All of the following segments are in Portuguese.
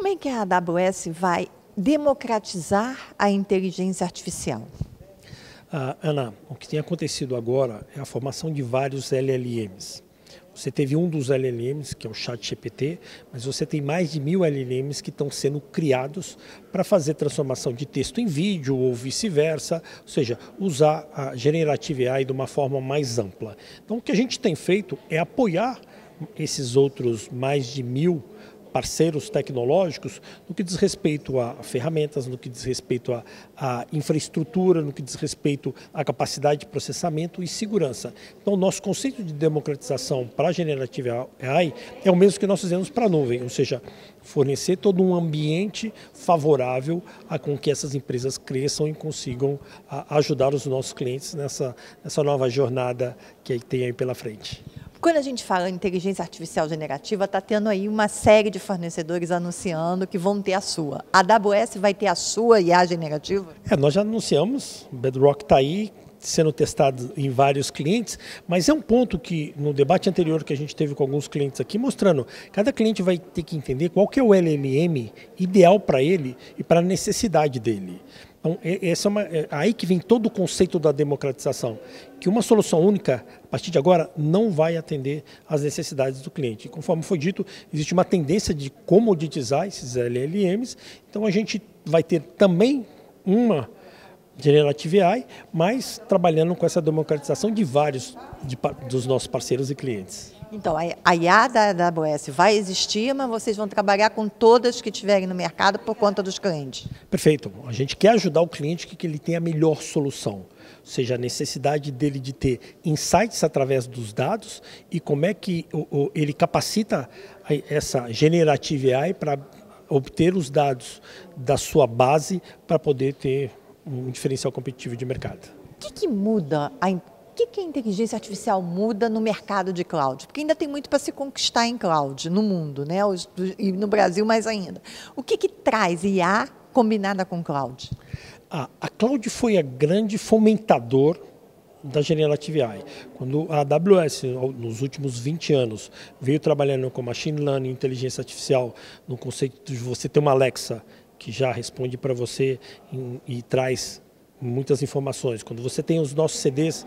como é que a AWS vai democratizar a inteligência artificial? Ah, Ana, o que tem acontecido agora é a formação de vários LLMs. Você teve um dos LLMs, que é o ChatGPT, mas você tem mais de mil LLMs que estão sendo criados para fazer transformação de texto em vídeo ou vice-versa, ou seja, usar a Generative AI de uma forma mais ampla. Então, o que a gente tem feito é apoiar esses outros mais de mil parceiros tecnológicos no que diz respeito a ferramentas, no que diz respeito a, a, infraestrutura, no que diz respeito à capacidade de processamento e segurança. Então, nosso conceito de democratização para a generativa AI é o mesmo que nós fizemos para a nuvem, ou seja, fornecer todo um ambiente favorável a com que essas empresas cresçam e consigam a, ajudar os nossos clientes nessa, nessa nova jornada que tem aí pela frente. Quando a gente fala em inteligência artificial generativa, está tendo aí uma série de fornecedores anunciando que vão ter a sua. A AWS vai ter a sua IA generativa? É, nós já anunciamos, Bedrock está aí, sendo testado em vários clientes, mas é um ponto que no debate anterior que a gente teve com alguns clientes aqui, mostrando, cada cliente vai ter que entender qual que é o LLM ideal para ele e para a necessidade dele. Então, essa é, uma, é aí que vem todo o conceito da democratização, que uma solução única, a partir de agora, não vai atender às necessidades do cliente. conforme foi dito, existe uma tendência de comoditizar esses LLMs, então a gente vai ter também uma Generative AI, mas trabalhando com essa democratização de vários de, dos nossos parceiros e clientes. Então, a IA da AWS vai existir, mas vocês vão trabalhar com todas que tiverem no mercado por conta dos clientes. Perfeito. A gente quer ajudar o cliente que ele tenha a melhor solução. Ou seja, a necessidade dele de ter insights através dos dados e como é que ele capacita essa generative AI para obter os dados da sua base para poder ter um diferencial competitivo de mercado. O que, que muda a, que, que a inteligência artificial muda no mercado de cloud? Porque ainda tem muito para se conquistar em cloud, no mundo, né? e no Brasil mais ainda. O que, que traz IA combinada com cloud? a cloud foi a grande fomentador da Generative AI. Quando a AWS, nos últimos 20 anos, veio trabalhando com machine learning, inteligência artificial, no conceito de você ter uma Alexa que já responde para você e, e traz muitas informações. Quando você tem os nossos CDs,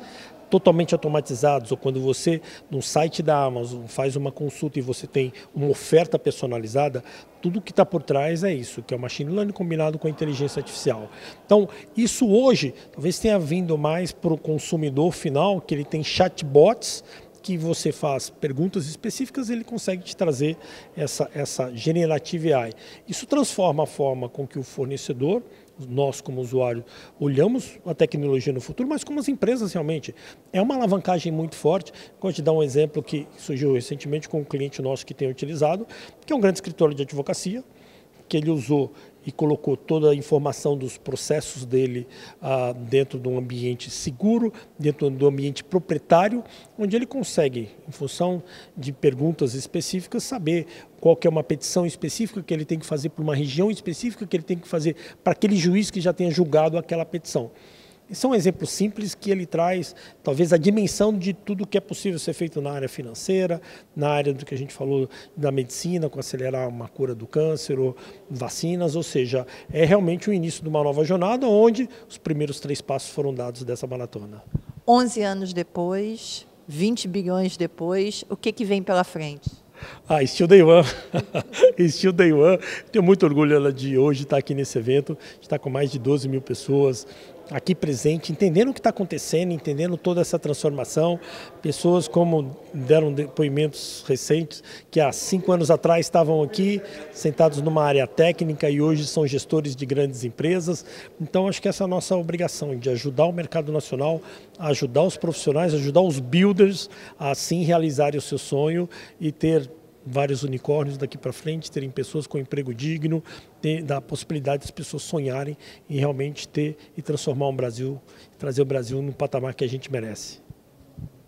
totalmente automatizados, ou quando você, no site da Amazon, faz uma consulta e você tem uma oferta personalizada, tudo que está por trás é isso, que é o machine learning combinado com a inteligência artificial. Então, isso hoje talvez tenha vindo mais para o consumidor final, que ele tem chatbots que você faz perguntas específicas, ele consegue te trazer essa, essa generative AI. Isso transforma a forma com que o fornecedor nós como usuário olhamos a tecnologia no futuro, mas como as empresas realmente. É uma alavancagem muito forte. Vou te dar um exemplo que surgiu recentemente com um cliente nosso que tem utilizado, que é um grande escritório de advocacia, que ele usou e colocou toda a informação dos processos dele ah, dentro de um ambiente seguro, dentro do ambiente proprietário, onde ele consegue, em função de perguntas específicas, saber qual que é uma petição específica que ele tem que fazer para uma região específica que ele tem que fazer para aquele juiz que já tenha julgado aquela petição. São é um exemplo simples que ele traz, talvez, a dimensão de tudo que é possível ser feito na área financeira, na área do que a gente falou da medicina, com acelerar uma cura do câncer, ou vacinas, ou seja, é realmente o início de uma nova jornada, onde os primeiros três passos foram dados dessa maratona. 11 anos depois, 20 bilhões depois, o que, que vem pela frente? Ah, Steel Day One. Steel Day One. Tenho muito orgulho de hoje estar aqui nesse evento. Está com mais de 12 mil pessoas, aqui presente, entendendo o que está acontecendo, entendendo toda essa transformação. Pessoas como deram depoimentos recentes que há cinco anos atrás estavam aqui sentados numa área técnica e hoje são gestores de grandes empresas. Então acho que essa é a nossa obrigação de ajudar o mercado nacional, ajudar os profissionais, ajudar os builders a assim realizarem o seu sonho e ter vários unicórnios daqui para frente, terem pessoas com emprego digno, ter, dar a possibilidade das pessoas sonharem em realmente ter e transformar o um Brasil, trazer o Brasil no patamar que a gente merece.